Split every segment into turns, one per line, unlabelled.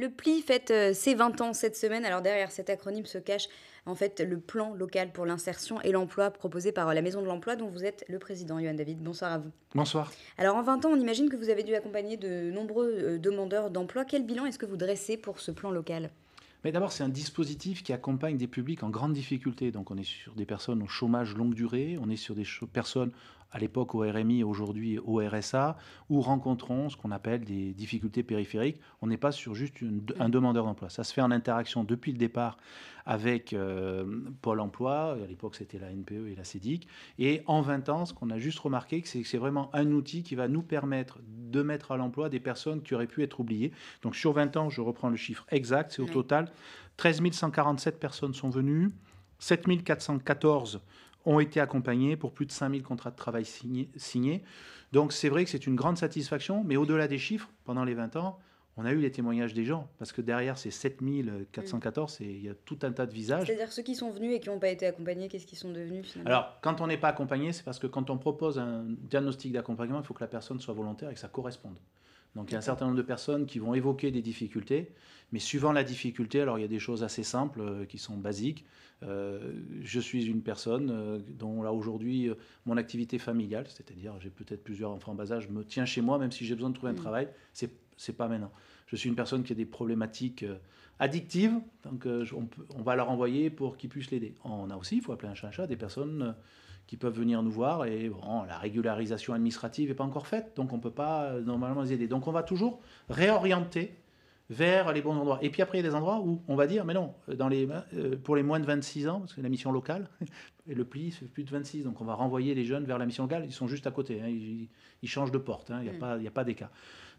Le PLI fête euh, ses 20 ans cette semaine. Alors derrière cet acronyme se cache en fait le plan local pour l'insertion et l'emploi proposé par euh, la Maison de l'Emploi dont vous êtes le président, Johan David. Bonsoir à vous. Bonsoir. Alors en 20 ans, on imagine que vous avez dû accompagner de nombreux euh, demandeurs d'emploi. Quel bilan est-ce que vous dressez pour ce plan local mais d'abord, c'est un dispositif
qui accompagne des publics en grande difficulté. Donc, on est sur des personnes au chômage longue durée, on est sur des personnes à l'époque au RMI, aujourd'hui au RSA, où rencontrons ce qu'on appelle des difficultés périphériques. On n'est pas sur juste un demandeur d'emploi. Ça se fait en interaction depuis le départ avec euh, Pôle emploi, à l'époque c'était la NPE et la CEDIC. Et en 20 ans, ce qu'on a juste remarqué, c'est que c'est vraiment un outil qui va nous permettre de mettre à l'emploi des personnes qui auraient pu être oubliées. Donc sur 20 ans, je reprends le chiffre exact, c'est au total 13 147 personnes sont venues, 7 414 ont été accompagnées pour plus de 5 000 contrats de travail signés. Donc c'est vrai que c'est une grande satisfaction, mais au-delà des chiffres, pendant les 20 ans, on a eu les témoignages des gens, parce que derrière ces 7 414, il y a tout un tas de visages. C'est-à-dire
ceux qui sont venus et qui n'ont pas été accompagnés, qu'est-ce qu'ils sont devenus finalement Alors,
quand on n'est pas accompagné, c'est parce que quand on propose un diagnostic d'accompagnement, il faut que la personne soit volontaire et que ça corresponde. Donc il y a un certain nombre de personnes qui vont évoquer des difficultés, mais suivant la difficulté, alors il y a des choses assez simples euh, qui sont basiques. Euh, je suis une personne euh, dont là aujourd'hui mon activité familiale, c'est-à-dire j'ai peut-être plusieurs enfants en bas âge, me tiens chez moi même si j'ai besoin de trouver un mm. travail, c'est c'est pas maintenant. Je suis une personne qui a des problématiques addictives, donc on, on, va leur envoyer pour qu'ils puissent l'aider. On a aussi, il faut appeler un chat un chat, des personnes qui peuvent venir nous voir. Et la régularisation administrative n'est pas encore faite, donc on ne peut pas euh, normalement les aider. Donc on va toujours réorienter vers les bons endroits. Et puis après, il y a des endroits où on va dire, mais non, euh, dans les, euh, pour les moins de 26 ans, parce que la mission locale, et le pli, c'est plus de 26, donc on va renvoyer les jeunes vers la mission locale, ils sont juste à côté, hein, ils, changent de porte, hein, il n'y a, mm. pas, y a pas des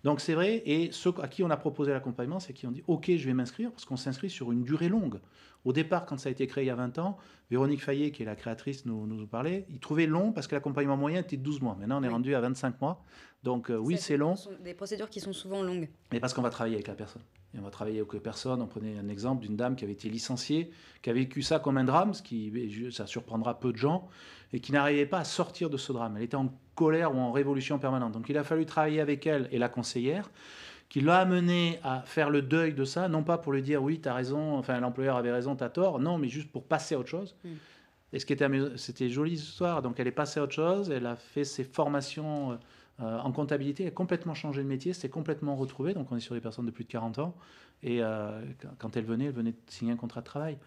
donc c'est vrai, et ceux à qui on a proposé l'accompagnement, c'est qui ont dit Ok, je vais m'inscrire, parce qu'on s'inscrit sur une durée longue. Au départ, quand ça a été créé il y a 20 ans, Véronique Fayet, qui est la créatrice, nous, nous parlait il trouvait long parce que l'accompagnement moyen était de 12 mois. Maintenant, on est rendu à 25 mois. Donc euh, oui, c'est long. sont
des procédures qui sont souvent longues.
Mais parce qu'on va travailler avec la personne. Et on va travailler avec la personne. On prenait un exemple d'une dame qui avait été licenciée, qui a vécu ça comme un drame, ce qui ça surprendra peu de gens, et qui n'arrivait pas à sortir de ce drame. Elle était en colère ou en révolution permanente. Donc il a fallu travailler avec elle et la conseillère qui l'a amenée à faire le deuil de ça, non pas pour lui dire oui, tu as raison, enfin l'employeur avait raison, tu as tort, non, mais juste pour passer à autre chose. Mm. Et ce qui était amusant, c'était jolie histoire. Donc elle est passée à autre chose, elle a fait ses formations euh, euh, en comptabilité, elle a complètement changé de métier, s'est complètement retrouvée. Donc on est sur des personnes de plus de 40 ans. Et euh, quand elle venait, elle venait de signer un contrat de travail.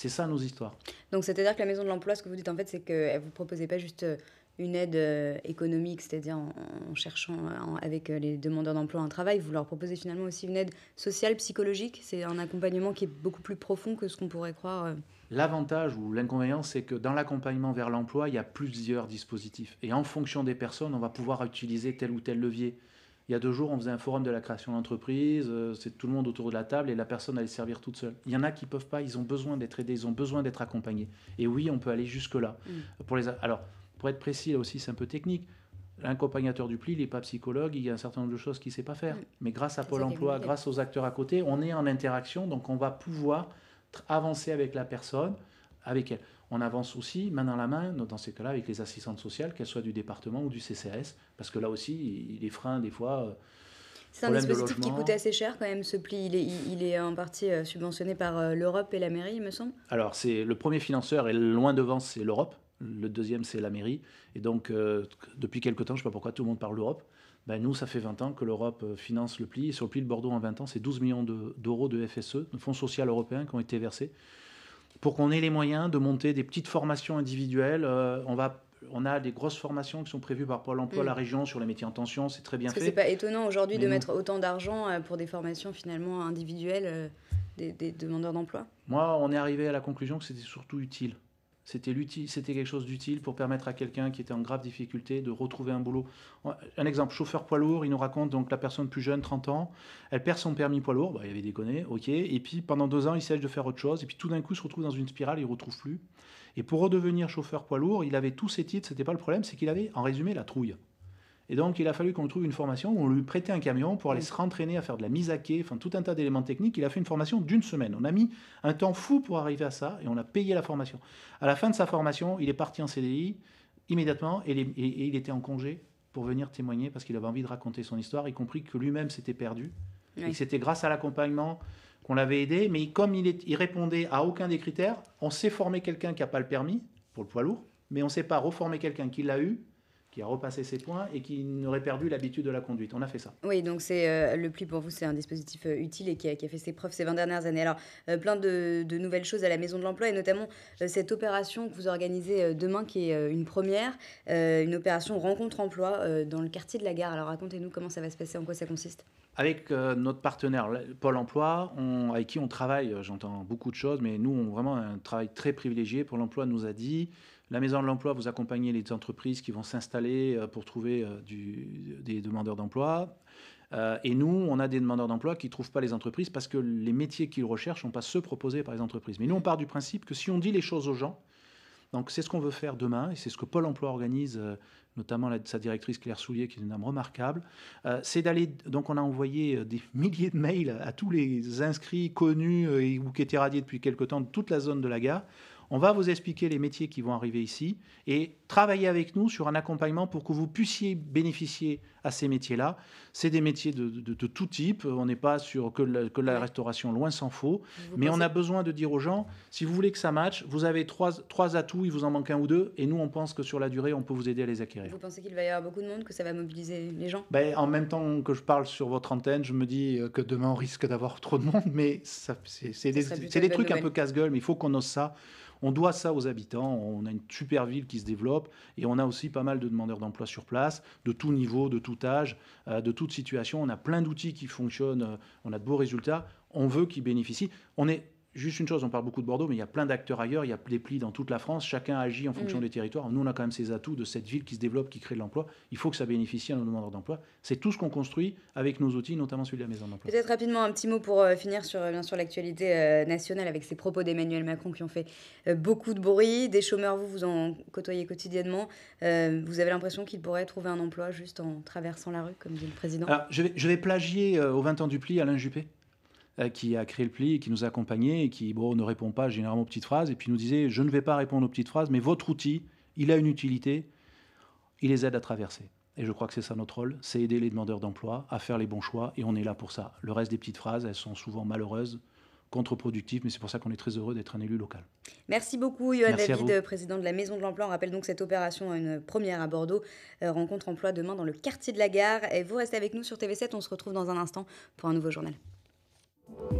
C'est ça nos histoires.
Donc c'est-à-dire que la maison de l'emploi, ce que vous dites en fait, c'est qu'elle ne vous proposait pas juste euh, une aide euh, économique, c'est-à-dire en, cherchant euh, avec les demandeurs d'emploi un travail, vous leur proposez finalement aussi une aide sociale, psychologique. C'est un accompagnement qui est beaucoup plus profond que ce qu'on pourrait croire.
L'avantage ou l'inconvénient, c'est que dans l'accompagnement vers l'emploi, il y a plusieurs dispositifs. Et en fonction des personnes, on va pouvoir utiliser tel ou tel levier. Il y a deux jours, on faisait un forum de la création d'entreprise, euh, c'est tout le monde autour de la table et la personne allait servir toute seule. Il y en a qui ne peuvent pas, ils ont besoin d'être aidés, ils ont besoin d'être accompagnés. Et oui, on peut aller jusque-là. Mm. Pour les Alors, pour être précis, là aussi, c'est un peu technique. L'accompagnateur du pli, il n'est pas psychologue, il y a un certain nombre de choses qu'il ne sait pas faire. Mm. Mais grâce à Pôle emploi, grâce aux acteurs à côté, on est en interaction, donc on va pouvoir avancer avec la personne, avec elle on avance aussi main dans la main, dans ces cas-là, avec les assistantes sociales, qu'elles soient du département ou du CCAS, parce que là aussi, les freins, des fois. Euh,
c'est un dispositif qui coûte assez cher quand même, ce pli. Il est, en partie euh, subventionné par euh, l'Europe et la mairie, il me semble.
Alors, c'est le premier financeur est loin devant, c'est l'Europe. Le deuxième, c'est la mairie. Et donc, depuis quelque temps, je ne sais pas pourquoi tout le monde parle d'Europe. Ben, nous, ça fait 20 ans que l'Europe finance le pli. Et sur le pli de Bordeaux, en 20 ans, c'est 12 millions d'euros de, FSE, de fonds social européens, qui ont été versés pour qu'on ait les moyens de monter des petites formations individuelles. Euh, on a des grosses formations qui sont prévues par Pôle emploi, mm. la région, sur les métiers en tension, c'est très bien fait. C'est pas
étonnant aujourd'hui de mm. mettre autant d'argent euh, pour des formations finalement individuelles euh, des demandeurs d'emploi
Moi, on est arrivé à la conclusion que c'était surtout utile. C'était quelque chose d'utile pour permettre à quelqu'un qui était en grave difficulté de retrouver un boulot. Un exemple, chauffeur poids lourd, il nous raconte donc la personne plus jeune, 30 ans, elle perd son permis poids lourd, bah, il avait déconné, ok, et puis pendant deux ans, il sèche de faire autre chose, et puis tout d'un coup, il se retrouve dans une spirale, il ne retrouve plus. Et pour redevenir chauffeur poids lourd, il avait tous ses titres, c'était pas le problème, c'est qu'il avait, en résumé, la trouille. Et donc, il a fallu qu'on trouve une formation on lui prêtait un camion pour aller se rentraîner à faire de la mise à quai, enfin tout un tas d'éléments techniques. Il a fait une formation d'une semaine. On a mis un temps fou pour arriver à ça et on a payé la formation. À la fin de sa formation, il est parti en CDI immédiatement et, il était en congé pour venir témoigner parce qu'il avait envie de raconter son histoire, y compris que lui-même s'était perdu. Et que c'était grâce à l'accompagnement qu'on l'avait aidé, mais comme il, répondait à aucun des critères, on sait former quelqu'un qui n'a pas le permis pour le poids lourd, mais on ne sait pas reformer quelqu'un qui l'a eu qui a repassé ses points et qui n'aurait perdu l'habitude de la conduite. On a fait ça.
Oui, donc c'est euh, le pli, pour vous, c'est un dispositif euh, utile et qui a, fait ses preuves ces 20 dernières années. Alors, euh, plein de, nouvelles choses à la Maison de l'Emploi et notamment cette opération que vous organisez demain qui est une première, une opération rencontre emploi dans le quartier de la gare. Alors, racontez-nous comment ça va se passer, en quoi ça consiste
avec notre partenaire Pôle Emploi, avec qui on travaille, j'entends beaucoup de choses, mais nous, on vraiment un travail très privilégié. Pôle Emploi nous a dit, la maison de l'emploi, vous accompagnez les entreprises qui vont s'installer euh, pour trouver euh, des demandeurs d'emploi. Euh, et nous, on a des demandeurs d'emploi qui ne trouvent pas les entreprises parce que les métiers qu'ils recherchent ne sont pas ceux proposés par les entreprises. Mais nous, on part du principe que si on dit les choses aux gens, donc c'est ce qu'on veut faire demain, et c'est ce que Pôle Emploi organise, notamment sa directrice Claire Soulier, qui est une dame remarquable, c'est d'aller... Donc on a envoyé des milliers de mails à tous les inscrits connus ou qui étaient radiés depuis quelque temps de toute la zone de la gare. On va vous expliquer les métiers qui vont arriver ici et travailler avec nous sur un accompagnement pour que vous puissiez bénéficier à ces métiers-là. C'est des métiers de, tout type. On n'est pas sur que la, restauration, loin s'en faut. mais on a besoin de dire aux gens, si vous voulez que ça matche, vous avez trois, trois atouts, il vous en manque un ou deux. Et nous, on pense que sur la durée, on peut vous aider à les acquérir. Vous
pensez qu'il va y avoir beaucoup de monde, que ça va mobiliser les gens
ben, En même temps que je parle sur votre antenne, je me dis euh, que demain, on risque d'avoir trop de monde. Mais c'est des, trucs un peu casse-gueule, mais il faut qu'on ose ça. On doit ça aux habitants. On a une super ville qui se développe et on a aussi pas mal de demandeurs d'emploi sur place, de tout niveau, de tout âge, euh, de toute situation. On a plein d'outils qui fonctionnent. Euh, on a de beaux résultats. On veut qu'ils bénéficient. On est Juste une chose, on parle beaucoup de Bordeaux, mais il y a plein d'acteurs ailleurs, il y a des plis dans toute la France, chacun agit en fonction mm. des territoires. Nous, on a quand même ces atouts de cette ville qui se développe, qui crée de l'emploi. Il faut que ça bénéficie à nos demandeurs d'emploi. C'est tout ce qu'on construit avec nos outils, notamment celui de la maison d'emploi.
Peut-être rapidement un petit mot pour euh, finir sur, euh, bien l'actualité euh, nationale avec ces propos d'Emmanuel Macron qui ont fait beaucoup de bruit. Des chômeurs, vous, vous en côtoyez quotidiennement. vous avez l'impression qu'ils pourraient trouver un emploi juste en traversant la rue, comme dit le président ah,
je, vais, je vais plagier au 20 ans du pli Alain Juppé. Euh, qui a créé le pli, et qui nous a accompagnés, et qui bon, ne répond pas généralement aux petites phrases, et puis nous disait, je ne vais pas répondre aux petites phrases, mais votre outil, il a une utilité, il les aide à traverser. Et je crois que c'est ça notre rôle, c'est aider les demandeurs d'emploi à faire les bons choix, et on est là pour ça. Le reste des petites phrases, elles sont souvent malheureuses, contre-productives, mais c'est pour ça qu'on est très heureux d'être un élu local.
Merci beaucoup, Yoann David, président de la Maison de l'Emploi. On rappelle donc cette opération, une première à Bordeaux, euh, rencontre emploi demain dans le quartier de la gare. Et vous restez avec nous sur TV7, on se retrouve dans un instant pour un nouveau journal. you